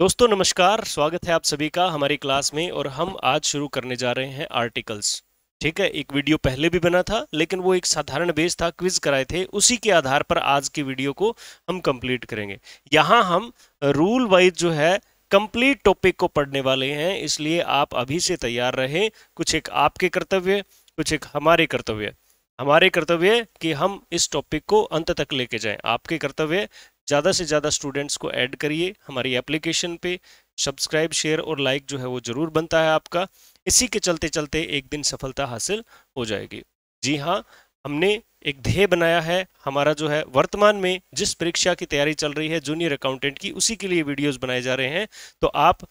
दोस्तों नमस्कार स्वागत है आप सभी का हमारी क्लास में और हम आज शुरू करने जा रहे हैं आर्टिकल्स ठीक है एक वीडियो पहले भी बना था लेकिन वो एक साधारण बेस था क्विज कराए थे उसी के आधार पर आज की वीडियो को हम कंप्लीट करेंगे यहाँ हम रूल वाइज जो है कंप्लीट टॉपिक को पढ़ने वाले हैं इसलिए आप अभी से तैयार रहे कुछ एक आपके कर्तव्य कुछ एक हमारे कर्तव्य हमारे कर्तव्य कि हम इस टॉपिक को अंत तक लेके जाएं आपके कर्तव्य ज़्यादा से ज़्यादा स्टूडेंट्स को ऐड करिए हमारी एप्लीकेशन पे सब्सक्राइब शेयर और लाइक जो है वो ज़रूर बनता है आपका इसी के चलते चलते एक दिन सफलता हासिल हो जाएगी जी हाँ हमने एक ध्येय बनाया है हमारा जो है वर्तमान में जिस परीक्षा की तैयारी चल रही है जूनियर अकाउंटेंट की उसी के लिए वीडियोज़ बनाए जा रहे हैं तो आप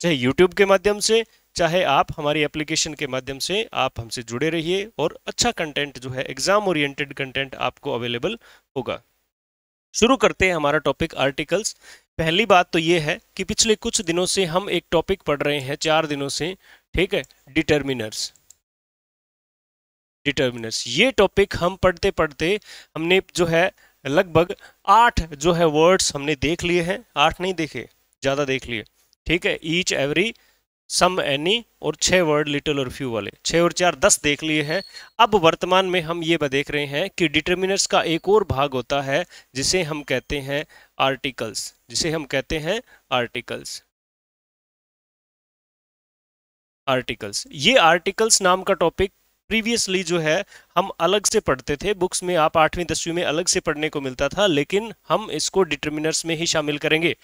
चाहे यूट्यूब के माध्यम से चाहे आप हमारी एप्लीकेशन के माध्यम से आप हमसे जुड़े रहिए और अच्छा कंटेंट जो है एग्ज़ाम ओरिएंटेड कंटेंट आपको अवेलेबल होगा शुरू करते हैं हमारा टॉपिक आर्टिकल्स पहली बात तो ये है कि पिछले कुछ दिनों से हम एक टॉपिक पढ़ रहे हैं चार दिनों से ठीक है डिटर्मिनर्स डिटर्मिनर्स ये टॉपिक हम पढ़ते पढ़ते हमने जो है लगभग आठ जो है वर्ड्स हमने देख लिए हैं आठ नहीं देखे ज़्यादा देख लिए ठीक है ईच एवरी सम एनी और छः वर्ड लिटिल और फ्यू वाले छः और चार दस देख लिए हैं अब वर्तमान में हम ये देख रहे हैं कि डिटर्मिनर्स का एक और भाग होता है जिसे हम कहते हैं आर्टिकल्स जिसे हम कहते हैं आर्टिकल्स आर्टिकल्स ये आर्टिकल्स नाम का टॉपिक प्रीवियसली जो है हम अलग से पढ़ते थे बुक्स में आप आठवीं दसवीं में अलग से पढ़ने को मिलता था लेकिन हम इसको डिटर्मिनर्स में ही शामिल करेंगे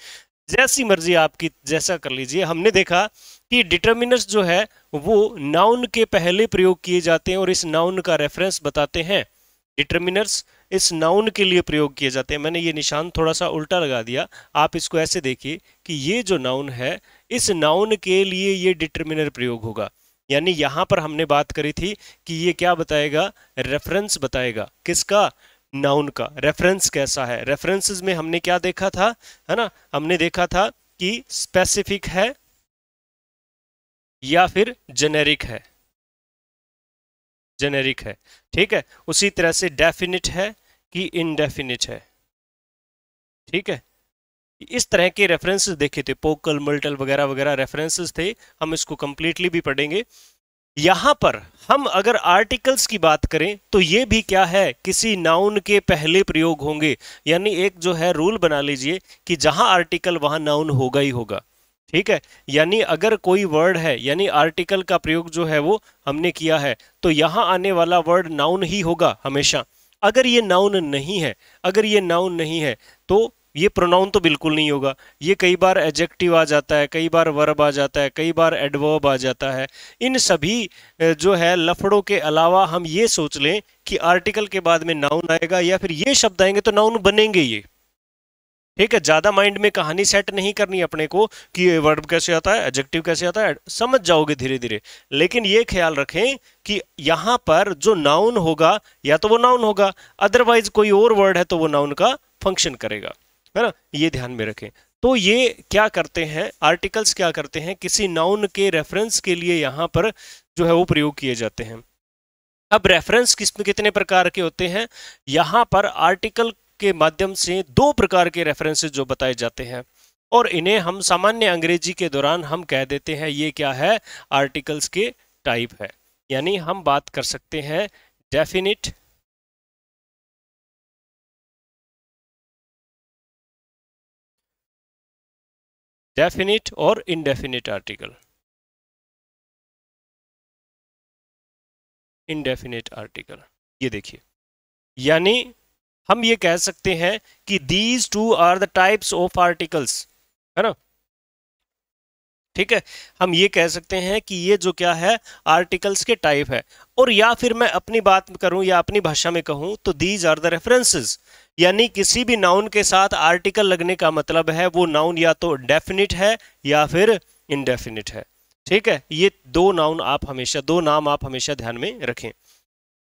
जैसी मर्जी आपकी जैसा कर लीजिए हमने देखा कि डिटर्मिनस जो है वो नाउन के पहले प्रयोग किए जाते हैं और इस नाउन का रेफरेंस बताते हैं डिटर्मिनर्स इस नाउन के लिए प्रयोग किए जाते हैं मैंने ये निशान थोड़ा सा उल्टा लगा दिया आप इसको ऐसे देखिए कि ये जो नाउन है इस नाउन के लिए ये डिटर्मिनर प्रयोग होगा यानी यहाँ पर हमने बात करी थी कि ये क्या बताएगा रेफरेंस बताएगा किसका नाउन का रेफरेंस कैसा है रेफरेंसेस में हमने क्या देखा था है ना हमने देखा था कि स्पेसिफिक है या फिर जेनेरिक है जेनेरिक है ठीक है उसी तरह से डेफिनेट है कि इनडेफिनिट है ठीक है इस तरह के रेफरेंसेस देखे थे पोकल मल्टल वगैरह वगैरह रेफरेंसेस थे हम इसको कंप्लीटली भी पढ़ेंगे यहां पर हम अगर आर्टिकल्स की बात करें तो ये भी क्या है किसी नाउन के पहले प्रयोग होंगे यानी एक जो है रूल बना लीजिए कि जहां आर्टिकल वहां नाउन होगा ही होगा ठीक है यानी अगर कोई वर्ड है यानी आर्टिकल का प्रयोग जो है वो हमने किया है तो यहां आने वाला वर्ड नाउन ही होगा हमेशा अगर ये नाउन नहीं है अगर ये नाउन नहीं है तो ये प्रोनाउन तो बिल्कुल नहीं होगा ये कई बार एडजेक्टिव आ जाता है कई बार वर्ब आ जाता है कई बार एडवर्ब आ जाता है इन सभी जो है लफड़ों के अलावा हम ये सोच लें कि आर्टिकल के बाद में नाउन आएगा या फिर ये शब्द आएंगे तो नाउन बनेंगे ये ठीक है ज़्यादा माइंड में कहानी सेट नहीं करनी अपने को कि ये वर्ब कैसे आता है एडजेक्टिव कैसे आता है समझ जाओगे धीरे धीरे लेकिन ये ख्याल रखें कि यहाँ पर जो नाउन होगा या तो वो नाउन होगा अदरवाइज कोई और वर्ड है तो वो नाउन का फंक्शन करेगा है ना ये ध्यान में रखें तो ये क्या करते हैं आर्टिकल्स क्या करते हैं किसी नाउन के रेफरेंस के लिए यहाँ पर जो है वो प्रयोग किए जाते हैं अब रेफरेंस किस कितने प्रकार के होते हैं यहाँ पर आर्टिकल के माध्यम से दो प्रकार के रेफरेंसेज जो बताए जाते हैं और इन्हें हम सामान्य अंग्रेजी के दौरान हम कह देते हैं ये क्या है आर्टिकल्स के टाइप है यानी हम बात कर सकते हैं डेफिनिट डेफिनिट और इनडेफिनिट आर्टिकल इनडेफिनिट आर्टिकल ये देखिए यानी हम ये कह सकते हैं कि these two are the types of articles है ना ठीक है हम ये कह सकते हैं कि ये जो क्या है आर्टिकल्स के टाइप है और या फिर मैं अपनी बात करूं या अपनी भाषा में कहूं तो दीज आर द रेफरेंसेस यानी किसी भी नाउन के साथ आर्टिकल लगने का मतलब है वो नाउन या तो डेफिनिट है या फिर इनडेफिनिट है ठीक है ये दो नाउन आप हमेशा दो नाम आप हमेशा ध्यान में रखें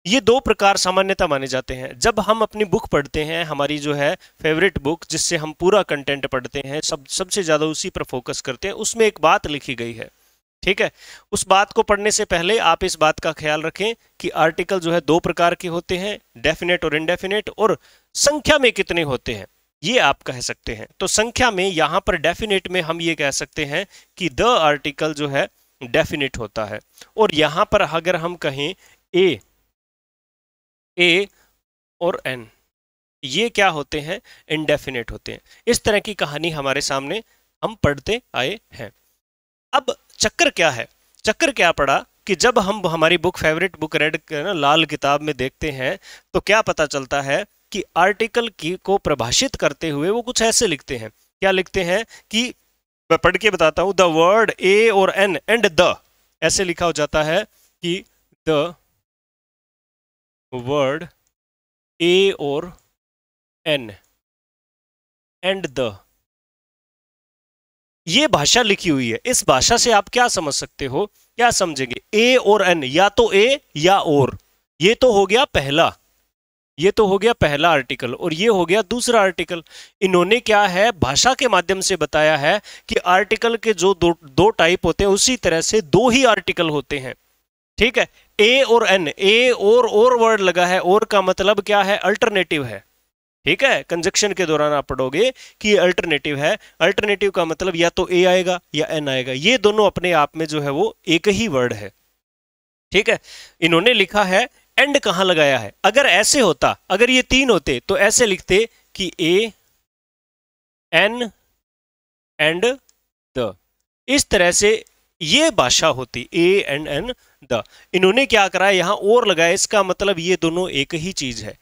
ये दो प्रकार सामान्यता माने जाते हैं जब हम अपनी बुक पढ़ते हैं हमारी जो है फेवरेट बुक जिससे हम पूरा कंटेंट पढ़ते हैं सब सबसे ज़्यादा उसी पर फोकस करते हैं उसमें एक बात लिखी गई है ठीक है उस बात को पढ़ने से पहले आप इस बात का ख्याल रखें कि आर्टिकल जो है दो प्रकार के होते हैं डेफिनेट और इनडेफिनेट और संख्या में कितने होते हैं ये आप कह सकते हैं तो संख्या में यहां पर डेफिनेट में हम ये कह सकते हैं कि द आर्टिकल जो है डेफिनेट होता है और यहां पर अगर हम कहें ए ए और एन ये क्या होते हैं इनडेफिनेट होते हैं इस तरह की कहानी हमारे सामने हम पढ़ते आए हैं अब चक्कर क्या है चक्कर क्या पड़ा कि जब हम हमारी बुक फेवरेट बुक रेड ना लाल किताब में देखते हैं तो क्या पता चलता है कि आर्टिकल की को प्रभाषित करते हुए वो कुछ ऐसे लिखते हैं क्या लिखते हैं कि मैं पढ़ के बताता हूं द वर्ड ए और एन एंड द ऐसे लिखा हो जाता है कि द वर्ड ए और एन एंड द ये भाषा लिखी हुई है इस भाषा से आप क्या समझ सकते हो क्या समझेंगे ए और एन या तो ए या और ये तो हो गया पहला ये तो हो गया पहला आर्टिकल और ये हो गया दूसरा आर्टिकल इन्होंने क्या है भाषा के माध्यम से बताया है कि आर्टिकल के जो दो दो टाइप होते हैं उसी तरह से दो ही आर्टिकल होते हैं ठीक है ए और एन ए और और वर्ड लगा है और का मतलब क्या है अल्टरनेटिव है ठीक है कंजक्शन के दौरान आप पढ़ोगे कि ये अल्टरनेटिव है अल्टरनेटिव का मतलब या तो ए आएगा या एन आएगा ये दोनों अपने आप में जो है वो एक ही वर्ड है ठीक है इन्होंने लिखा है एंड कहां लगाया है अगर ऐसे होता अगर ये तीन होते तो ऐसे लिखते कि ए एन एंड द इस तरह से ये भाषा होती ए एंड एन द इन्होंने क्या करा यहां और लगाया इसका मतलब ये दोनों एक ही चीज है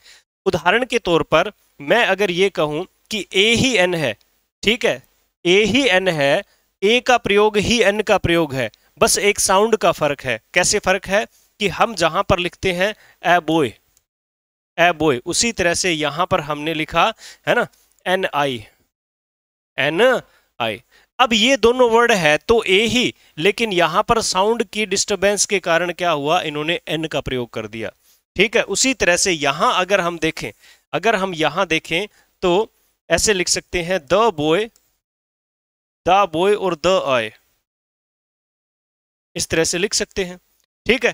उदाहरण के तौर पर मैं अगर ये कहूँ कि ए ही एन है ठीक है ए ही एन है ए का प्रयोग ही एन का प्रयोग है बस एक साउंड का फर्क है कैसे फर्क है कि हम जहां पर लिखते हैं ए बोय ए बोय उसी तरह से यहां पर हमने लिखा है ना एन आई एन आई अब ये दोनों वर्ड है तो ए ही लेकिन यहां पर साउंड की डिस्टरबेंस के कारण क्या हुआ इन्होंने एन का प्रयोग कर दिया ठीक है उसी तरह से यहां अगर हम देखें अगर हम यहां देखें तो ऐसे लिख सकते हैं द बोय द बोय और द आय इस तरह से लिख सकते हैं ठीक है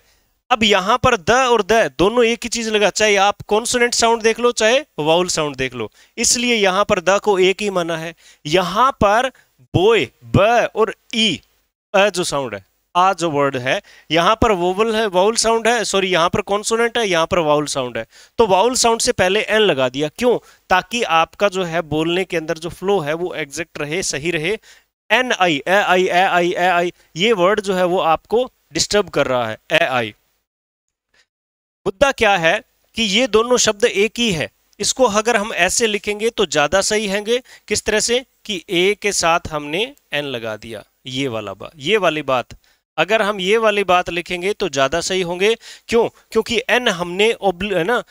अब यहां पर द और द दोनों एक ही चीज लगा चाहे आप कॉन्सोनेंट साउंड देख लो चाहे वाउल साउंड देख लो इसलिए यहां पर द को एक ही माना है यहां पर बोय ब और ई अ जो साउंड है आ जो वर्ड है यहां पर वोवल है वाउल साउंड है सॉरी यहां पर कॉन्सोनेंट है यहां पर वाउल साउंड है तो वाउल साउंड से पहले एन लगा दिया क्यों ताकि आपका जो है बोलने के अंदर जो फ्लो है वो एग्जैक्ट रहे सही रहे एन आई ए आई ए आई ए आई ये वर्ड जो है वो आपको डिस्टर्ब कर रहा है ए आई मुद्दा क्या है कि ये दोनों शब्द एक ही है इसको अगर हम ऐसे लिखेंगे तो ज़्यादा सही हैंगे किस तरह से कि ए के साथ हमने एन लगा दिया ये वाला बात ये वाली बात अगर हम ये वाली बात लिखेंगे तो ज़्यादा सही होंगे क्यों क्योंकि एन हमने है ना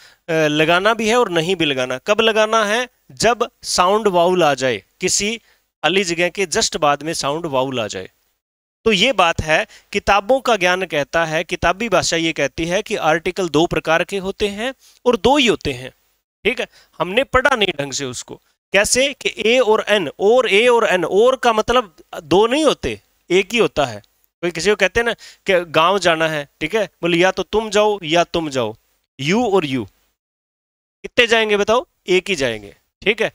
लगाना भी है और नहीं भी लगाना कब लगाना है जब साउंड वाउल आ जाए किसी अली जगह के जस्ट बाद में साउंड वाउल आ जाए तो ये बात है किताबों का ज्ञान कहता है किताबी भाषा ये कहती है कि आर्टिकल दो प्रकार के होते हैं और दो ही होते हैं ठीक है हमने पढ़ा नहीं ढंग से उसको कैसे कि ए और एन और ए और एन और का मतलब दो नहीं होते एक ही होता है कोई किसी को कहते हैं ना कि गांव जाना है ठीक है बोले या तो तुम जाओ या तुम जाओ यू और यू कितने जाएंगे बताओ एक ही जाएंगे ठीक है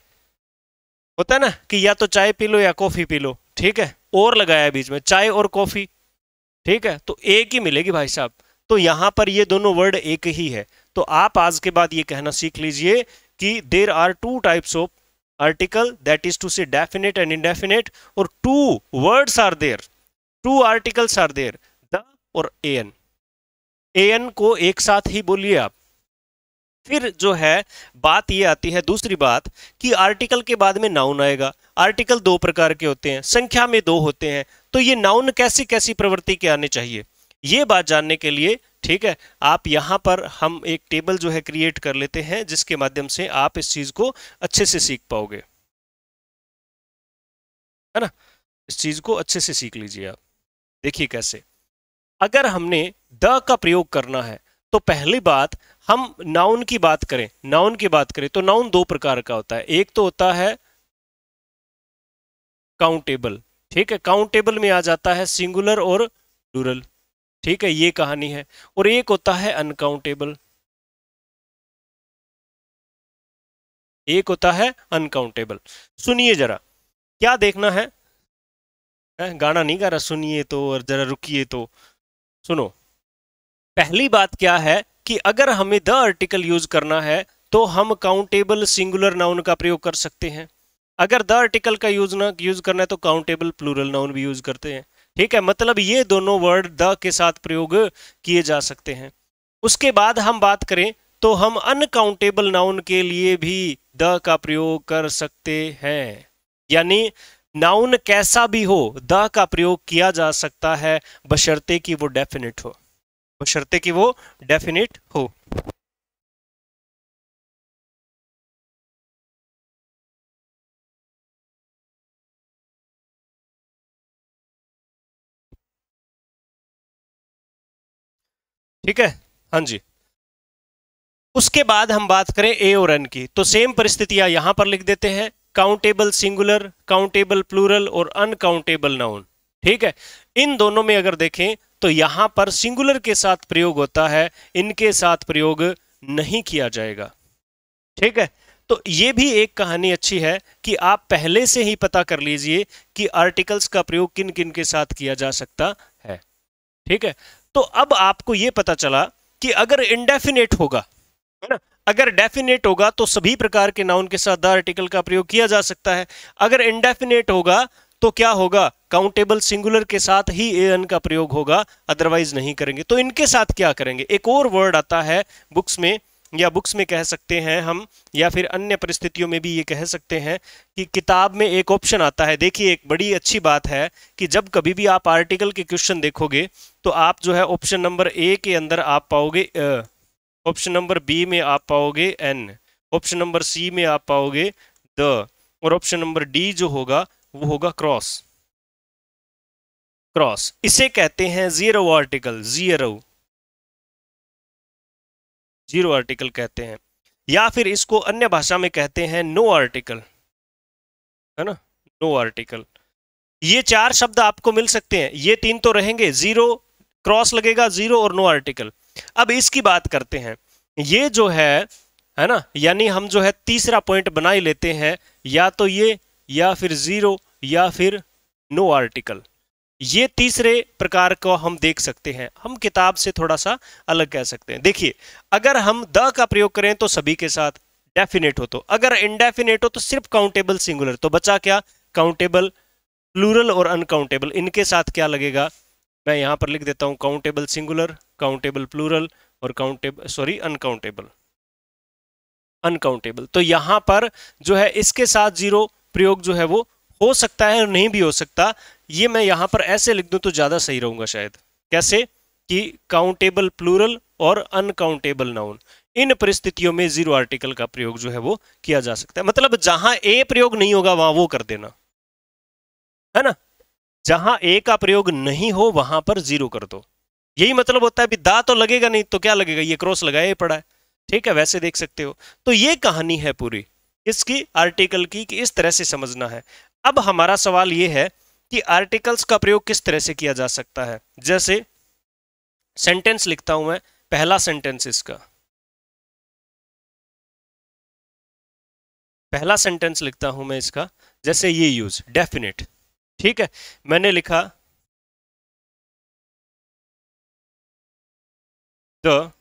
होता है ना कि या तो चाय पी लो या कॉफी पी लो ठीक है और लगाया बीच में चाय और कॉफी ठीक है तो एक ही मिलेगी भाई साहब तो यहां पर ये दोनों वर्ड एक ही है तो आप आज के बाद ये कहना सीख लीजिए कि there are two types of article that is two से डेफिनेट एंड इनडेफिनेट और two words are there two articles are there the और ए एन ए एन को एक साथ ही बोलिए आप फिर जो है बात ये आती है दूसरी बात कि आर्टिकल के बाद में नाउन आएगा आर्टिकल दो प्रकार के होते हैं संख्या में दो होते हैं तो ये नाउन कैसी कैसी प्रवृत्ति के आने चाहिए ये बात जानने के लिए ठीक है आप यहाँ पर हम एक टेबल जो है क्रिएट कर लेते हैं जिसके माध्यम से आप इस चीज़ को अच्छे से सीख पाओगे है ना इस चीज़ को अच्छे से सीख लीजिए आप देखिए कैसे अगर हमने द का प्रयोग करना है तो पहली बात हम नाउन की बात करें नाउन की बात करें तो नाउन दो प्रकार का होता है एक तो होता है काउंटेबल ठीक है काउंटेबल में आ जाता है सिंगुलर और डूरल ठीक है ये कहानी है और एक होता है अनकाउंटेबल एक होता है अनकाउंटेबल सुनिए जरा क्या देखना है है? गाना नहीं गा रहा सुनिए तो और जरा रुकिए तो सुनो पहली बात क्या है कि अगर हमें द आर्टिकल यूज करना है तो हम काउंटेबल सिंगुलर नाउन का प्रयोग कर सकते हैं अगर द आर्टिकल का यूज ना यूज करना है तो काउंटेबल प्लूरल नाउन भी यूज करते हैं ठीक है मतलब ये दोनों वर्ड द के साथ प्रयोग किए जा सकते हैं उसके बाद हम बात करें तो हम अनकाउंटेबल नाउन के लिए भी द का प्रयोग कर सकते हैं यानी नाउन कैसा भी हो द का प्रयोग किया जा सकता है बशर्ते कि वो डेफिनेट हो बशर्ते कि वो डेफिनेट हो ठीक है हाँ जी उसके बाद हम बात करें ए और एन की तो सेम परिस्थितियां यहां पर लिख देते हैं काउंटेबल सिंगुलर काउंटेबल प्लूरल और अनकाउंटेबल नाउन ठीक है इन दोनों में अगर देखें तो यहां पर सिंगुलर के साथ प्रयोग होता है इनके साथ प्रयोग नहीं किया जाएगा ठीक है तो ये भी एक कहानी अच्छी है कि आप पहले से ही पता कर लीजिए कि आर्टिकल्स का प्रयोग किन किन के साथ किया जा सकता है ठीक है तो अब आपको यह पता चला कि अगर इंडेफिनेट होगा है ना अगर डेफिनेट होगा तो सभी प्रकार के नाउन के साथ द आर्टिकल का प्रयोग किया जा सकता है अगर इनडेफिनेट होगा तो क्या होगा काउंटेबल सिंगुलर के साथ ही ए एन का प्रयोग होगा अदरवाइज नहीं करेंगे तो इनके साथ क्या करेंगे एक और वर्ड आता है बुक्स में या बुक्स में कह सकते हैं हम या फिर अन्य परिस्थितियों में भी ये कह सकते हैं कि किताब में एक ऑप्शन आता है देखिए एक बड़ी अच्छी बात है कि जब कभी भी आप आर्टिकल के क्वेश्चन देखोगे तो आप जो है ऑप्शन नंबर ए के अंदर आप पाओगे ऑप्शन नंबर बी में आप पाओगे एन ऑप्शन नंबर सी में आप पाओगे द और ऑप्शन नंबर डी जो होगा वो होगा क्रॉस क्रॉस इसे कहते हैं zero article zero zero article कहते हैं या फिर इसको अन्य भाषा में कहते हैं नो आर्टिकल है ना नो आर्टिकल ये चार शब्द आपको मिल सकते हैं ये तीन तो रहेंगे जीरो क्रॉस लगेगा जीरो और नो आर्टिकल अब इसकी बात करते हैं ये जो है है ना यानी हम जो है तीसरा पॉइंट बना ही लेते हैं या तो ये या फिर ज़ीरो या फिर नो आर्टिकल ये तीसरे प्रकार को हम देख सकते हैं हम किताब से थोड़ा सा अलग कह सकते हैं देखिए अगर हम द का प्रयोग करें तो सभी के साथ डेफिनेट हो तो अगर इनडेफिनेट हो तो सिर्फ काउंटेबल सिंगुलर तो बचा क्या काउंटेबल प्लूरल और अनकाउंटेबल इनके साथ क्या लगेगा मैं यहां पर लिख देता हूं काउंटेबल सिंगुलर काउंटेबल प्लूरल और काउंटेबल सॉरी अनकाउंटेबल अनकाउंटेबल तो यहां पर जो है इसके साथ जीरो प्रयोग जो है वो हो सकता है और नहीं भी हो सकता ये मैं यहां पर ऐसे लिख दूं तो ज़्यादा सही रहूंगा शायद कैसे कि काउंटेबल प्लूरल और अनकाउंटेबल नाउन इन परिस्थितियों में जीरो आर्टिकल का प्रयोग जो है वो किया जा सकता है मतलब जहां ए प्रयोग नहीं होगा वहां वो कर देना है ना जहां ए का प्रयोग नहीं हो वहां पर जीरो कर दो यही मतलब होता है अभी दा तो लगेगा नहीं तो क्या लगेगा ये क्रॉस लगाया ही पड़ा है ठीक है वैसे देख सकते हो तो ये कहानी है पूरी इसकी आर्टिकल की कि इस तरह से समझना है अब हमारा सवाल ये है कि आर्टिकल्स का प्रयोग किस तरह से किया जा सकता है जैसे सेंटेंस लिखता हूं मैं पहला सेंटेंस इसका पहला सेंटेंस लिखता हूं मैं इसका जैसे ये यूज डेफिनेट ठीक है मैंने लिखा the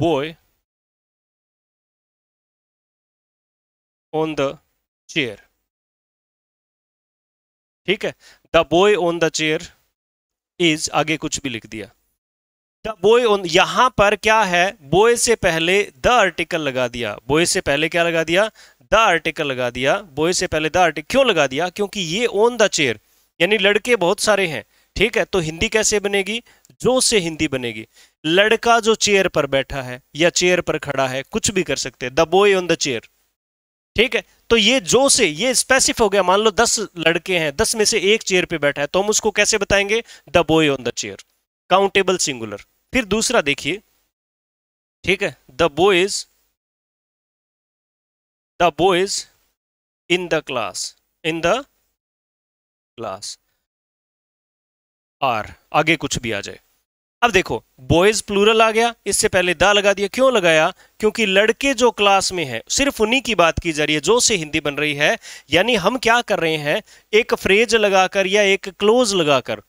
boy on the chair ठीक है the boy on the chair is आगे कुछ भी लिख दिया द बॉय ऑन यहां पर क्या है बॉय से पहले द आर्टिकल लगा दिया बॉय से पहले क्या लगा दिया द आर्टिकल लगा दिया बॉय से पहले द आर्टिकल क्यों लगा दिया क्योंकि ये ऑन द चेयर यानी लड़के बहुत सारे हैं ठीक है तो हिंदी कैसे बनेगी जो से हिंदी बनेगी लड़का जो चेयर पर बैठा है या चेयर पर खड़ा है कुछ भी कर सकते हैं the boy on the chair ठीक है तो ये जो से ये स्पेसिफ हो गया मान लो दस लड़के हैं दस में से एक चेयर पे बैठा है तो हम उसको कैसे बताएंगे the boy on the chair countable singular फिर दूसरा देखिए ठीक है the boys the boys in the class in the class are आगे कुछ भी आ जाए अब देखो बॉयज प्लूरल आ गया इससे पहले दा लगा दिया क्यों लगाया क्योंकि लड़के जो क्लास में है सिर्फ उन्हीं की बात की जा रही है जो से हिंदी बन रही है यानी हम क्या कर रहे हैं एक फ्रेज लगाकर या एक क्लोज लगाकर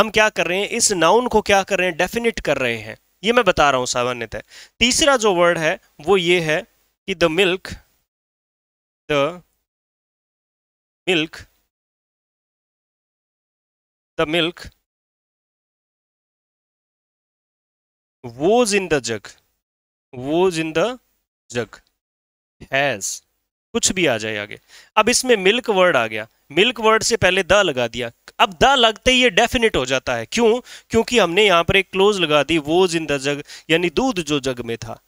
हम क्या कर रहे हैं इस नाउन को क्या कर रहे हैं डेफिनेट कर रहे हैं ये मैं बता रहा हूं सामान्यतः तीसरा जो वर्ड है वो ये है कि the milk the milk the milk was in the jug was in the jug has कुछ भी आ जाए आगे अब इसमें मिल्क वर्ड आ गया मिल्क वर्ड से पहले द लगा दिया अब द लगते ही ये डेफिनेट हो जाता है क्यों क्योंकि हमने यहां पर एक क्लोज लगा दी वोज इन द जग यानी दूध जो जग में था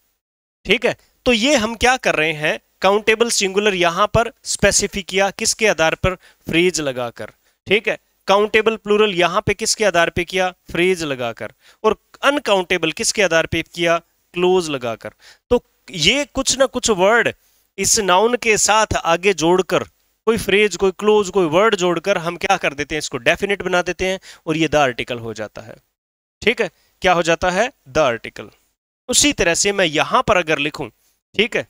ठीक है तो ये हम क्या कर रहे हैं काउंटेबल सिंगुलर यहां पर स्पेसिफिक किया किसके आधार पर फ्रेज लगाकर ठीक है काउंटेबल प्लूरल यहां पे किसके आधार पे किया फ्रेज लगाकर और अनकाउंटेबल किसके आधार पे किया क्लोज लगाकर तो ये कुछ ना कुछ वर्ड इस नाउन के साथ आगे जोड़कर कोई फ्रेज कोई क्लोज कोई वर्ड जोड़कर हम क्या कर देते हैं इसको डेफिनेट बना देते हैं और ये द आर्टिकल हो जाता है ठीक है क्या हो जाता है द आर्टिकल उसी तरह से मैं यहां पर अगर लिखूं ठीक है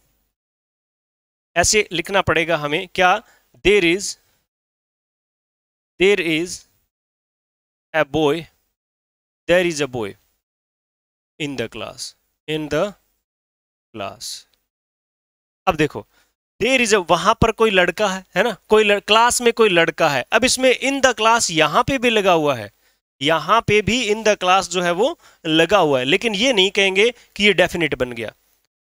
ऐसे लिखना पड़ेगा हमें क्या there is there is a boy there is a boy in the class in the class अब देखो देर इज वहां पर कोई लड़का है है ना कोई लड़, क्लास में कोई लड़का है अब इसमें इन द क्लास यहां पे भी लगा हुआ है यहां पे भी इन द क्लास जो है वो लगा हुआ है लेकिन ये नहीं कहेंगे कि ये डेफिनेट बन गया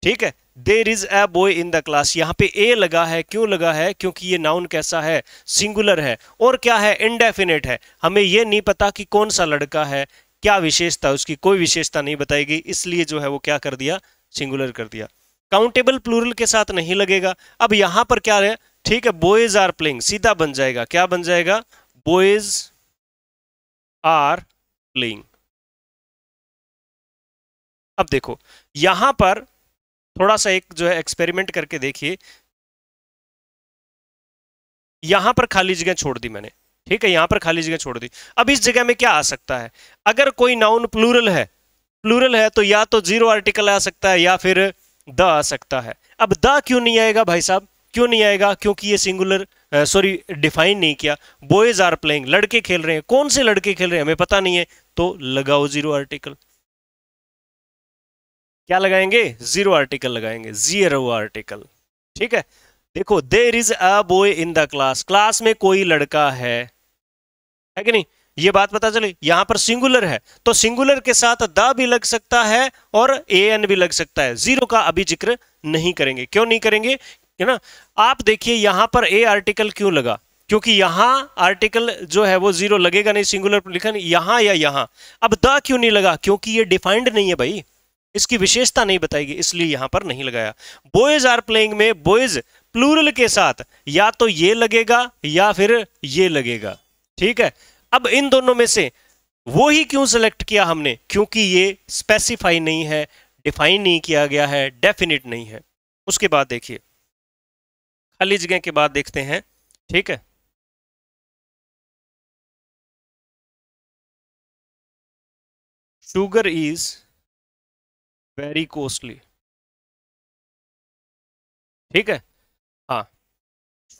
ठीक है there is a boy in the class यहाँ पे ए लगा है क्यों लगा है क्योंकि ये नाउन कैसा है सिंगुलर है और क्या है इनडेफिनेट है हमें ये नहीं पता कि कौन सा लड़का है क्या विशेषता उसकी कोई विशेषता नहीं बताई गई इसलिए जो है वो क्या कर दिया सिंगुलर कर दिया काउंटेबल प्लूरल के साथ नहीं लगेगा अब यहां पर क्या है ठीक है बॉयज आर प्लेइंग सीधा बन जाएगा क्या बन जाएगा बॉयज आर प्लेइंग अब देखो यहां पर थोड़ा सा एक जो है एक्सपेरिमेंट करके देखिए यहां पर खाली जगह छोड़ दी मैंने ठीक है यहां पर खाली जगह छोड़ दी अब इस जगह में क्या आ सकता है अगर कोई नाउन प्लूरल है प्लूरल है तो या तो जीरो आर्टिकल आ सकता है या फिर द आ सकता है अब द क्यों नहीं आएगा भाई साहब क्यों नहीं आएगा क्योंकि ये सिंगुलर सॉरी डिफाइन नहीं किया बॉयज आर प्लेइंग लड़के खेल रहे हैं कौन से लड़के खेल रहे हैं हमें पता नहीं है तो लगाओ जीरो आर्टिकल क्या लगाएंगे जीरो आर्टिकल लगाएंगे जीरो आर्टिकल ठीक है देखो there is a boy in the class class में कोई लड़का है है कि नहीं ये बात पता चले यहां पर सिंगुलर है तो सिंगुलर के साथ द भी लग सकता है और ए एन भी लग सकता है जीरो का अभी जिक्र नहीं करेंगे क्यों नहीं करेंगे है ना आप देखिए यहां पर ए आर्टिकल क्यों लगा क्योंकि यहां आर्टिकल जो है वो जीरो लगेगा नहीं सिंगुलर लिखन यहां या यहां अब द क्यों नहीं लगा क्योंकि ये डिफाइंड नहीं है भाई इसकी विशेषता नहीं बताएगी इसलिए यहां पर नहीं लगाया बॉयज आर प्लेइंग में बॉयज प्लूरल के साथ या तो ये लगेगा या फिर ये लगेगा ठीक है अब इन दोनों में से वो ही क्यों सेलेक्ट किया हमने क्योंकि ये स्पेसिफाई नहीं है डिफाइन नहीं किया गया है डेफिनेट नहीं है उसके बाद देखिए खाली जगह के बाद देखते हैं ठीक है शुगर इज वेरी कॉस्टली ठीक है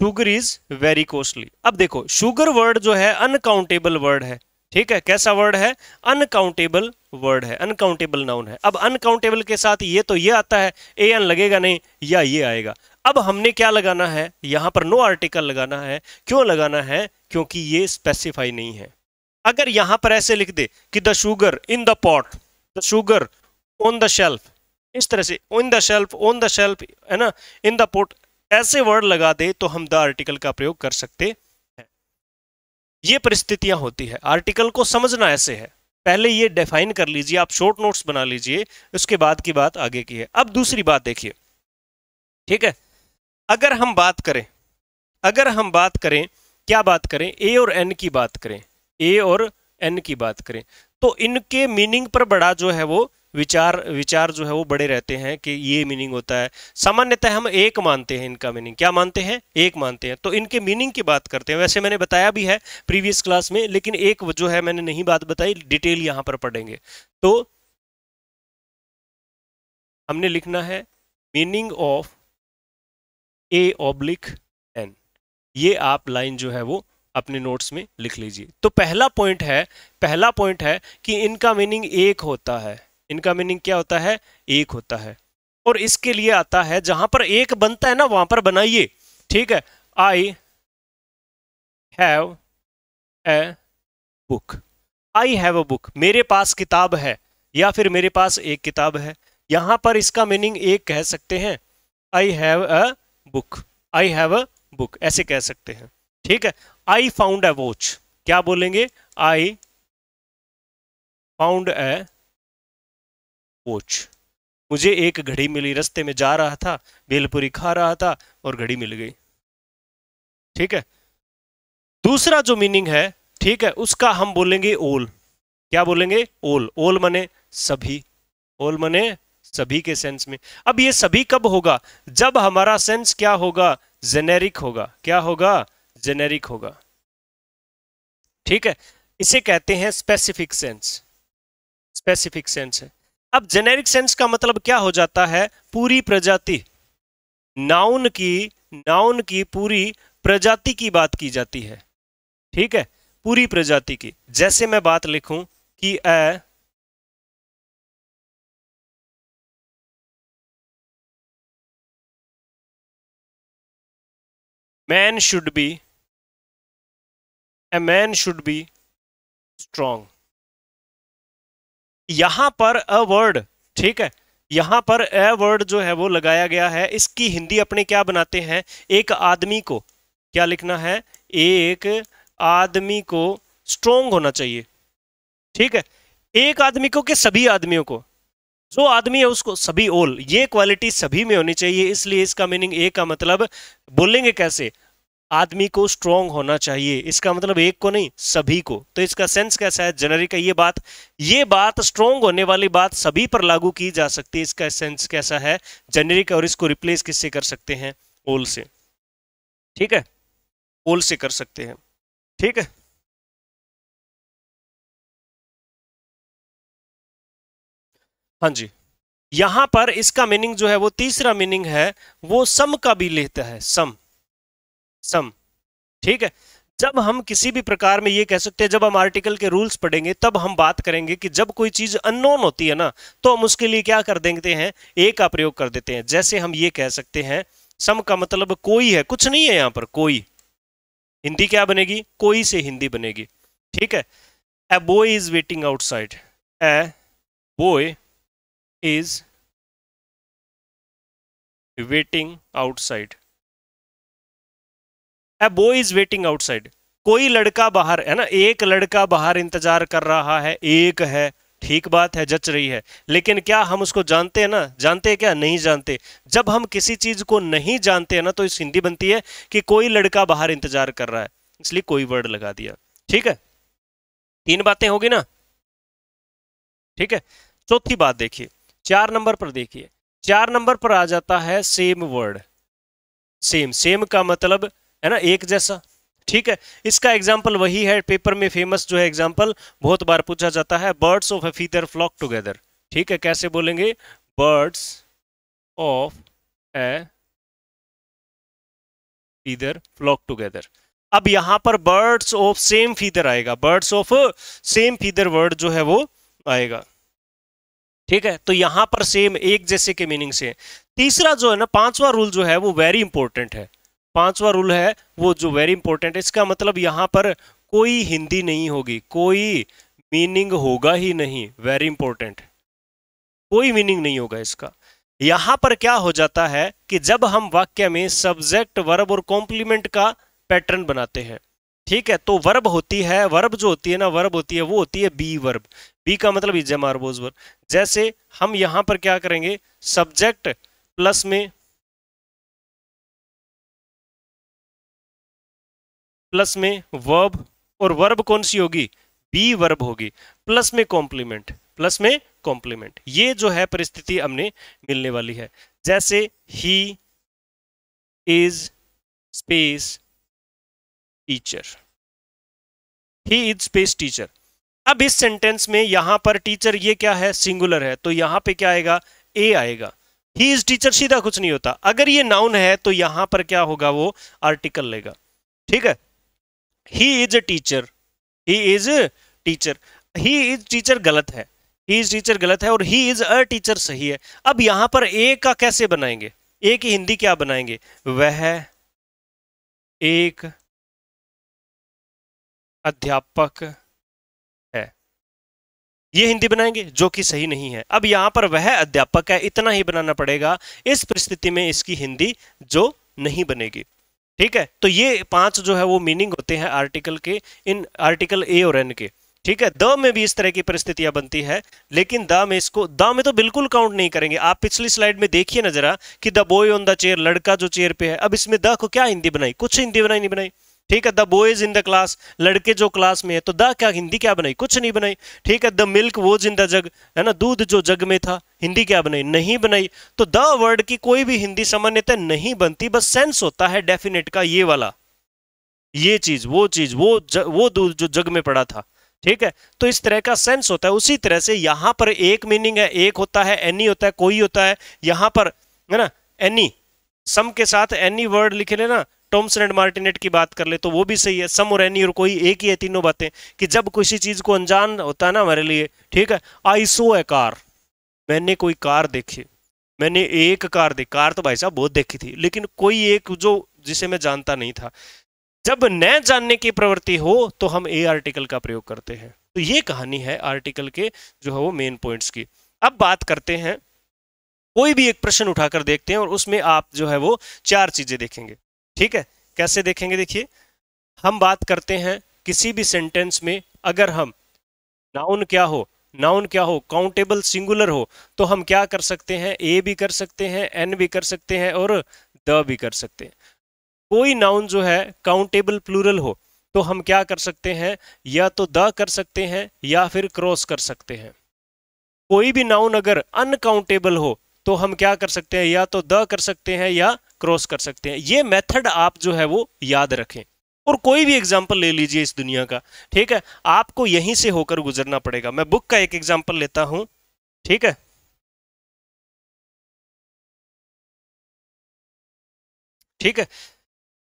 शुगर इज वेरी कॉस्टली अब देखो शुगर वर्ड जो है अनकाउंटेबल वर्ड है ठीक है कैसा वर्ड है अनकाउंटेबल वर्ड है अनकाउंटेबल नाउन है अब अनकाउंटेबल के साथ ये तो ये आता है ए एन लगेगा नहीं या ये आएगा अब हमने क्या लगाना है यहां पर नो आर्टिकल लगाना है क्यों लगाना है क्योंकि ये स्पेसिफाई नहीं है अगर यहां पर ऐसे लिख दे कि the sugar in the pot the sugar on the shelf इस तरह से on the shelf on the shelf है ना इन द पॉट ऐसे वर्ड लगा दे तो हम द आर्टिकल का प्रयोग कर सकते हैं ये परिस्थितियां होती है आर्टिकल को समझना ऐसे है पहले ये डिफाइन कर लीजिए आप शॉर्ट नोट्स बना लीजिए उसके बाद की बात आगे की है अब दूसरी बात देखिए ठीक है अगर हम बात करें अगर हम बात करें क्या बात करें ए और एन की बात करें ए और एन की बात करें तो इनके मीनिंग पर बड़ा जो है वो विचार विचार जो है वो बड़े रहते हैं कि ये मीनिंग होता है सामान्यतः हम एक मानते हैं इनका मीनिंग क्या मानते हैं एक मानते हैं तो इनके मीनिंग की बात करते हैं वैसे मैंने बताया भी है प्रीवियस क्लास में लेकिन एक जो है मैंने नहीं बात बताई डिटेल यहां पर पढ़ेंगे तो हमने लिखना है meaning of a oblique an ये आप लाइन जो है वो अपने नोट्स में लिख लीजिए तो पहला पॉइंट है पहला पॉइंट है कि इनका मीनिंग एक होता है इनका मीनिंग क्या होता है एक होता है और इसके लिए आता है जहां पर एक बनता है ना वहां पर बनाइए ठीक है I have a book I have a book मेरे पास किताब है या फिर मेरे पास एक किताब है यहां पर इसका मीनिंग एक कह सकते हैं I have a book I have a book ऐसे कह सकते हैं ठीक है आई फाउंड अ वॉच क्या बोलेंगे आई फाउंड अ कोच मुझे एक घड़ी मिली रस्ते में जा रहा था भेलपुरी खा रहा था और घड़ी मिल गई ठीक है दूसरा जो मीनिंग है ठीक है उसका हम बोलेंगे ओल क्या बोलेंगे ओल ओल मने सभी ओल मने सभी के सेंस में अब ये सभी कब होगा जब हमारा सेंस क्या होगा जेनेरिक होगा क्या होगा जेनेरिक होगा ठीक है इसे कहते हैं स्पेसिफिक सेंस स्पेसिफिक सेंस है अब जेनेरिक सेंस का मतलब क्या हो जाता है पूरी प्रजाति नाउन की नाउन की पूरी प्रजाति की बात की जाती है ठीक है पूरी प्रजाति की जैसे मैं बात लिखूं कि a man should be a man should be strong यहां पर अ वर्ड ठीक है यहां पर ए वर्ड जो है वो लगाया गया है इसकी हिंदी अपने क्या बनाते हैं एक आदमी को क्या लिखना है एक आदमी को स्ट्रोंग होना चाहिए ठीक है एक आदमी को कि सभी आदमियों को जो आदमी है उसको सभी ओल ये क्वालिटी सभी में होनी चाहिए इसलिए इसका मीनिंग एक का मतलब बोलेंगे कैसे आदमी को स्ट्रांग होना चाहिए इसका मतलब एक को नहीं सभी को तो इसका सेंस कैसा है जनरिक ये बात ये बात स्ट्रांग होने वाली बात सभी पर लागू की जा सकती है इसका सेंस कैसा है जेनेरिक और इसको रिप्लेस किससे कर सकते हैं ओल से ठीक है ओल से कर सकते हैं ठीक है हाँ जी यहां पर इसका मीनिंग जो है वो तीसरा मीनिंग है वो सम का भी लेता है सम सम ठीक है जब हम किसी भी प्रकार में ये कह सकते हैं जब हम आर्टिकल के रूल्स पढ़ेंगे तब हम बात करेंगे कि जब कोई चीज अननोन होती है ना तो हम उसके लिए क्या कर देते हैं ए का प्रयोग कर देते हैं जैसे हम ये कह सकते हैं सम का मतलब कोई है कुछ नहीं है यहां पर कोई हिंदी क्या बनेगी कोई से हिंदी बनेगी ठीक है a boy is waiting outside a boy is waiting outside a boy is waiting outside कोई लड़का बाहर है ना एक लड़का बाहर इंतजार कर रहा है एक है ठीक बात है जच रही है लेकिन क्या हम उसको जानते हैं ना जानते हैं क्या नहीं जानते जब हम किसी चीज को नहीं जानते हैं ना तो इस हिंदी बनती है कि कोई लड़का बाहर इंतजार कर रहा है इसलिए कोई वर्ड लगा दिया ठीक है तीन बातें होगी ना ठीक है चौथी बात देखिए चार नंबर पर देखिए चार नंबर पर आ जाता है सेम वर्ड सेम सेम का मतलब है ना एक जैसा ठीक है इसका एग्जाम्पल वही है पेपर में फेमस जो है एग्जाम्पल बहुत बार पूछा जाता है birds of a feather flock together ठीक है कैसे बोलेंगे birds of a feather flock together अब यहां पर बर्ड्स ऑफ सेम फीदर आएगा birds of same feather word जो है वो आएगा ठीक है तो यहां पर सेम एक जैसे के मीनिंग से तीसरा जो है ना पांचवा रूल जो है वो वेरी इंपॉर्टेंट है पांचवा रूल है वो जो वेरी इंपॉर्टेंट है इसका मतलब यहाँ पर कोई हिंदी नहीं होगी कोई मीनिंग होगा ही नहीं वेरी इंपॉर्टेंट कोई मीनिंग नहीं होगा इसका यहां पर क्या हो जाता है कि जब हम वाक्य में सब्जेक्ट वर्ब और कॉम्प्लीमेंट का पैटर्न बनाते हैं ठीक है तो वर्ब होती है वर्ब जो होती है ना वर्ब होती है वो होती है बी वर्ब बी का मतलब मारबोज वर्ब जैसे हम यहां पर क्या करेंगे सब्जेक्ट प्लस में प्लस में वर्ब और वर्ब कौन सी होगी बी वर्ब होगी प्लस में कॉम्प्लीमेंट प्लस में कॉम्प्लीमेंट ये जो है परिस्थिति हमने मिलने वाली है जैसे he is space teacher he is space teacher अब इस सेंटेंस में यहां पर टीचर ये क्या है सिंगुलर है तो यहां पे क्या आएगा ए आएगा ही इज टीचर सीधा कुछ नहीं होता अगर ये नाउन है तो यहां पर क्या होगा वो आर्टिकल लेगा ठीक है he is a teacher he is teacher he is teacher गलत है ही इज टीचर गलत है और ही इज अ टीचर सही है अब यहां पर ए का कैसे बनाएंगे ए की हिंदी क्या बनाएंगे वह एक अध्यापक है ये हिंदी बनाएंगे जो कि सही नहीं है अब यहां पर वह अध्यापक है इतना ही बनाना पड़ेगा इस परिस्थिति में इसकी हिंदी जो नहीं बनेगी ठीक है तो ये पांच जो है वो मीनिंग होते हैं आर्टिकल के इन आर्टिकल ए और एन के ठीक है द में भी इस तरह की परिस्थितियां बनती है लेकिन द में इसको द में तो बिल्कुल काउंट नहीं करेंगे आप पिछली स्लाइड में देखिए ना जरा कि the boy on the chair लड़का जो चेयर पे है अब इसमें द को क्या हिंदी बनाई कुछ हिंदी बनाई नहीं बनाई ठीक है the boys in the class लड़के जो क्लास में है तो द क्या हिंदी क्या बनाई कुछ नहीं बनाई ठीक है the milk was in the jug है ना दूध जो जग में था हिंदी क्या बनाई नहीं बनाई तो द वर्ड की कोई भी हिंदी सामान्यतः नहीं बनती बस सेंस होता है डेफिनेट का ये वाला ये चीज वो चीज वो ज, वो दूध जो जग में पड़ा था ठीक है तो इस तरह का सेंस होता है उसी तरह से यहां पर एक मीनिंग है एक होता है एनी होता है कोई होता है यहां पर है ना एनी सम के साथ एनी वर्ड लिख लेना टॉमसन एंड मार्टिनेट की बात कर ले तो वो भी सही है सम और एनी और कोई एक ही है तीनों बातें कि जब किसी चीज़ को अनजान होता है ना हमारे लिए ठीक है आई सो ए कार मैंने कोई कार देखी मैंने एक कार देखी कार तो भाई साहब बहुत देखी थी लेकिन कोई एक जो जिसे मैं जानता नहीं था जब न जानने की प्रवृत्ति हो तो हम ए आर्टिकल का प्रयोग करते हैं तो ये कहानी है आर्टिकल के जो है वो मेन पॉइंट्स की अब बात करते हैं कोई भी एक प्रश्न उठाकर देखते हैं और उसमें आप जो है वो चार चीजें देखेंगे ठीक है कैसे देखेंगे देखिए हम बात करते हैं किसी भी सेंटेंस में अगर हम नाउन क्या हो नाउन क्या हो काउंटेबल सिंगुलर हो तो हम क्या कर सकते हैं ए भी कर सकते हैं एन भी कर सकते हैं और द भी कर सकते हैं कोई नाउन जो है काउंटेबल प्लूरल हो तो हम क्या कर सकते हैं या तो द कर सकते हैं या फिर क्रॉस कर सकते हैं कोई भी नाउन अगर अनकाउंटेबल हो तो हम क्या कर सकते हैं या तो द कर सकते हैं या क्रॉस कर सकते हैं ये मेथड आप जो है वो याद रखें और कोई भी एग्जाम्पल ले लीजिए इस दुनिया का ठीक है आपको यहीं से होकर गुजरना पड़ेगा मैं बुक का एक एग्जाम्पल लेता हूं ठीक है ठीक है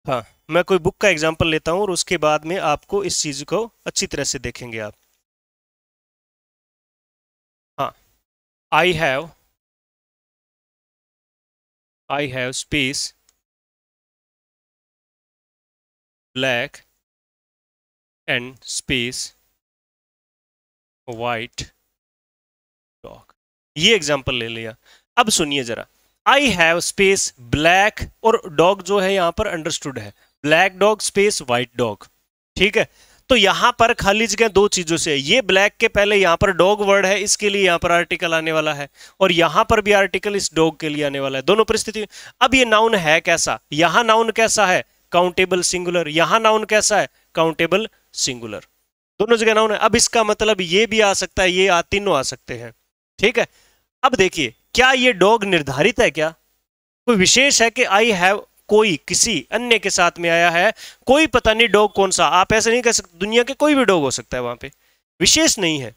हाँ मैं कोई बुक का एग्जाम्पल लेता हूं और उसके बाद में आपको इस चीज़ को अच्छी तरह से देखेंगे आप हाँ I have I have space black and space white dog ये एग्जाम्पल ले लिया अब सुनिए जरा आई हैव स्पेस ब्लैक और डॉग जो है यहां पर अंडरस्टूड है black dog space white dog ठीक है तो यहां पर खालिज गए दो चीजों से ये ब्लैक के पहले यहां पर डॉग वर्ड है इसके लिए यहां पर आर्टिकल आने वाला है और यहां पर भी आर्टिकल इस डॉग के लिए आने वाला है दोनों परिस्थिति अब ये नाउन है कैसा यहां नाउन कैसा है काउंटेबल सिंगुलर यहां नाउन कैसा है काउंटेबल सिंगुलर दोनों जगह नाउन है अब इसका मतलब ये भी आ सकता है ये आ तीनों आ सकते हैं ठीक है अब देखिए क्या ये डॉग निर्धारित है क्या कोई विशेष है कि आई हैव कोई किसी अन्य के साथ में आया है कोई पता नहीं डॉग कौन सा आप ऐसे नहीं कह सकते दुनिया के कोई भी डॉग हो सकता है वहां पे विशेष नहीं है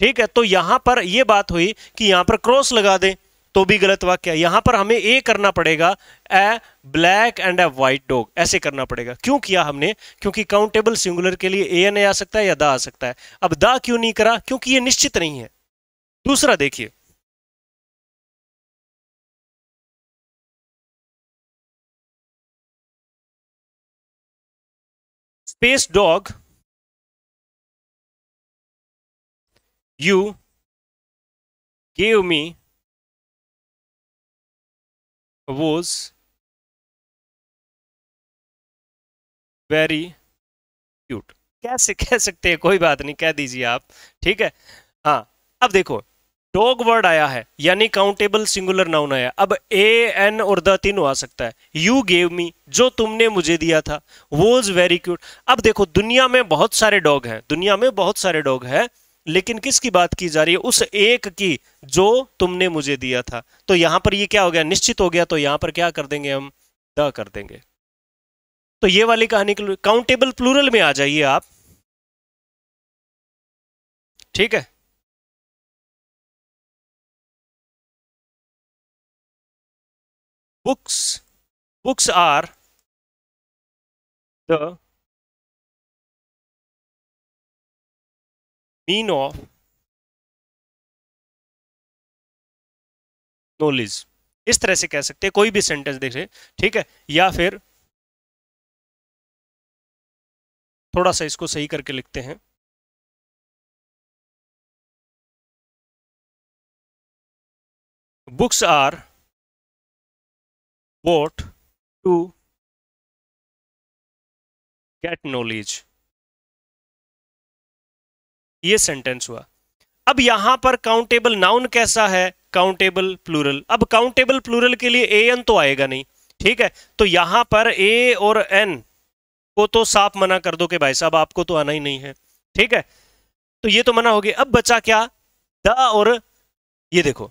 ठीक है तो यहां पर यह बात हुई कि यहां पर क्रॉस लगा दें तो भी गलत वाक्य है यहां पर हमें ए करना पड़ेगा a black and a white dog ऐसे करना पड़ेगा क्यों किया हमने क्योंकि काउंटेबल सिंगुलर के लिए ए एन आ सकता है या दा आ सकता है अब दा क्यों नहीं करा क्योंकि ये निश्चित नहीं है दूसरा देखिए space dog you gave me was very cute कैसे कह सकते हैं कोई बात नहीं कह दीजिए आप ठीक है हाँ अब देखो डॉग वर्ड आया है यानी काउंटेबल सिंगुलर नाउन आया अब ए एन और द तीनों आ सकता है यू गेव मी जो तुमने मुझे दिया था वो इज वेरी क्यूट अब देखो दुनिया में बहुत सारे डॉग हैं दुनिया में बहुत सारे डॉग हैं लेकिन किसकी बात की जा रही है उस एक की जो तुमने मुझे दिया था तो यहां पर ये क्या हो गया निश्चित हो गया तो यहां पर क्या कर देंगे हम द कर देंगे तो ये वाली कहानी काउंटेबल प्लूरल में आ जाइए आप ठीक है books books are the mean of knowledge इस तरह से कह सकते हैं कोई भी सेंटेंस देख रहे ठीक है या फिर थोड़ा सा इसको सही करके लिखते हैं books are what to get knowledge ये सेंटेंस हुआ अब यहां पर काउंटेबल नाउन कैसा है काउंटेबल प्लूरल अब काउंटेबल प्लूरल के लिए ए एन तो आएगा नहीं ठीक है तो यहां पर ए और एन को तो साफ मना कर दो कि भाई साहब आपको तो आना ही नहीं है ठीक है तो ये तो मना हो गया अब बचा क्या द और ये देखो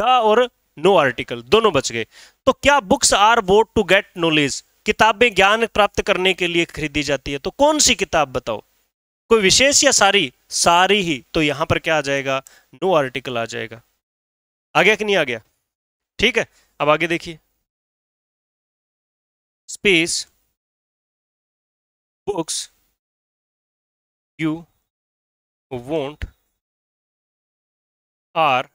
द और नो आर्टिकल दोनों बच गए तो क्या books are bought to get knowledge किताबें ज्ञान प्राप्त करने के लिए खरीदी जाती है तो कौन सी किताब बताओ कोई विशेष या सारी सारी ही तो यहां पर क्या आ जाएगा नो आर्टिकल आ जाएगा आ गया कि नहीं आ गया ठीक है अब आगे देखिए space books you won't are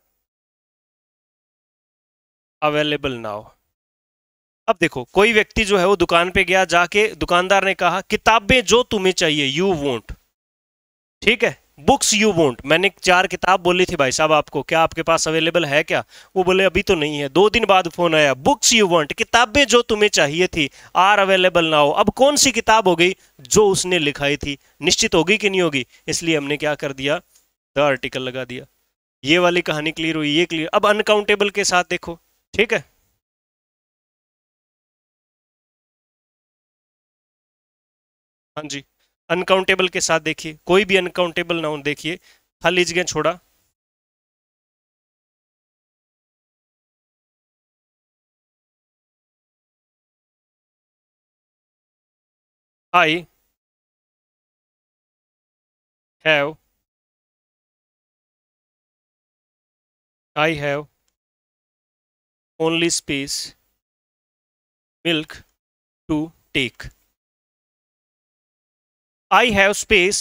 available now अब देखो कोई व्यक्ति जो है वो दुकान पे गया जाके दुकानदार ने कहा किताबें जो तुम्हें चाहिए यू वोंट ठीक है बुक्स यू वोंट मैंने चार किताब बोली थी भाई साहब आपको क्या आपके पास अवेलेबल है क्या वो बोले अभी तो नहीं है दो दिन बाद फोन आया बुक्स यू वोंट किताबें जो तुम्हें चाहिए थी आर अवेलेबल ना हो अब कौन सी किताब हो गई जो उसने लिखाई थी निश्चित होगी कि नहीं होगी इसलिए हमने क्या कर दिया द आर्टिकल लगा दिया ये वाली कहानी क्लियर हुई ये क्लियर अब अनकाउंटेबल के साथ देखो ठीक है हाँ जी अनकाउंटेबल के साथ देखिए कोई भी अनकाउंटेबल नाउन देखिए हल इज गए छोड़ा I have I have only space milk to take I have space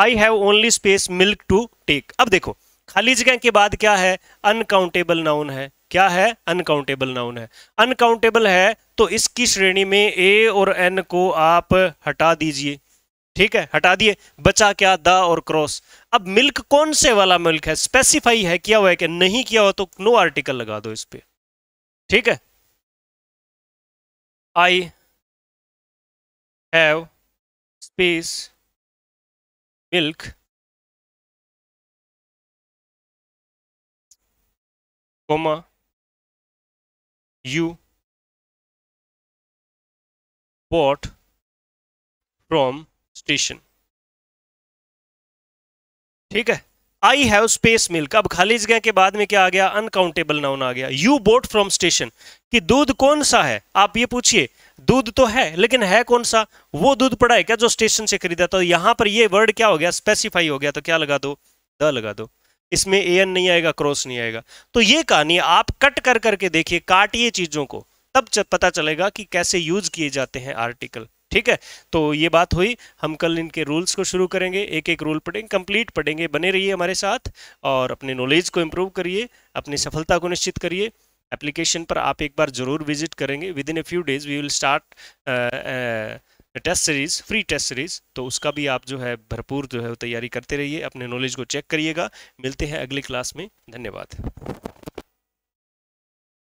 I have only space milk to take अब देखो खाली जगह के बाद क्या है अनकाउंटेबल नाउन है क्या है अनकाउंटेबल नाउन है अनकाउंटेबल है तो इसकी श्रेणी में ए और एन को आप हटा दीजिए ठीक है हटा दिए बचा क्या द और क्रॉस अब मिल्क कौन से वाला मिल्क है स्पेसिफाई है किया हुआ है कि नहीं किया हुआ तो नो आर्टिकल लगा दो इस पर ठीक है I have space milk comma you bought from station ठीक है आई हैव स्पेस मिल्क अब खाली जगह के बाद में क्या आ गया अनकाउंटेबल नाउन आ गया यू बोट फ्रॉम स्टेशन कि दूध कौन सा है आप ये पूछिए दूध तो है लेकिन है कौन सा वो दूध पड़ा है क्या जो स्टेशन से खरीदा तो यहां पर ये वर्ड क्या हो गया स्पेसिफाई हो गया तो क्या लगा दो द लगा दो इसमें ए एन नहीं आएगा क्रॉस नहीं आएगा तो ये कहानी आप कट कर करके देखिए काटिए चीजों को तब पता चलेगा कि कैसे यूज किए जाते हैं आर्टिकल ठीक है तो ये बात हुई हम कल इनके रूल्स को शुरू करेंगे एक एक रूल पढ़ेंगे कंप्लीट पढ़ेंगे बने रहिए हमारे साथ और अपने नॉलेज को इम्प्रूव करिए अपनी सफलता को निश्चित करिए एप्लीकेशन पर आप एक बार जरूर विजिट करेंगे within a few days we will start test series free test series तो उसका भी आप जो है भरपूर जो है तैयारी करते रहिए अपने नॉलेज को चेक करिएगा मिलते हैं अगली क्लास में धन्यवाद